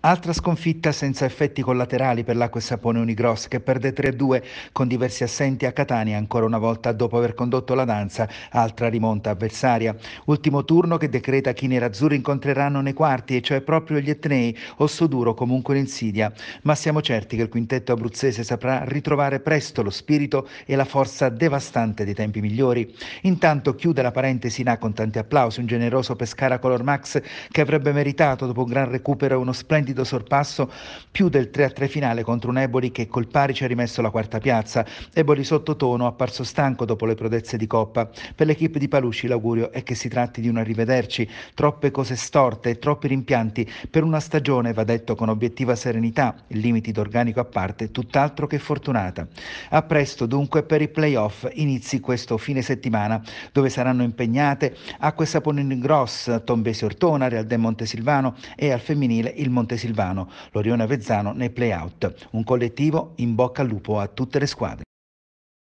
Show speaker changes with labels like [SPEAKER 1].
[SPEAKER 1] Altra sconfitta senza effetti collaterali per l'acqua e sapone Unigross che perde 3-2 con diversi assenti a Catania ancora una volta dopo aver condotto la danza, altra rimonta avversaria. Ultimo turno che decreta chi nerazzurri incontreranno nei quarti, e cioè proprio gli etnei, osso duro comunque l'insidia. Ma siamo certi che il quintetto abruzzese saprà ritrovare presto lo spirito e la forza devastante dei tempi migliori. Intanto chiude la parentesi in A con tanti applausi un generoso Pescara Color Max che avrebbe meritato dopo un gran recupero e uno splendido splendito sorpasso più del 3-3 finale contro un Eboli che col pari ci ha rimesso la quarta piazza. Eboli sottotono, apparso stanco dopo le prodezze di Coppa. Per l'equipe di Palucci l'augurio è che si tratti di un arrivederci. Troppe cose storte, troppi rimpianti per una stagione, va detto con obiettiva serenità, limiti d'organico a parte, tutt'altro che fortunata. A presto dunque per i playoff inizi questo fine settimana dove saranno impegnate Acque Saponini Gross, Tombesi Ortona, Real del Montesilvano e al femminile il Montesilvano. Silvano, l'Orione Avezzano nei playout. Un collettivo in bocca al lupo a tutte le squadre.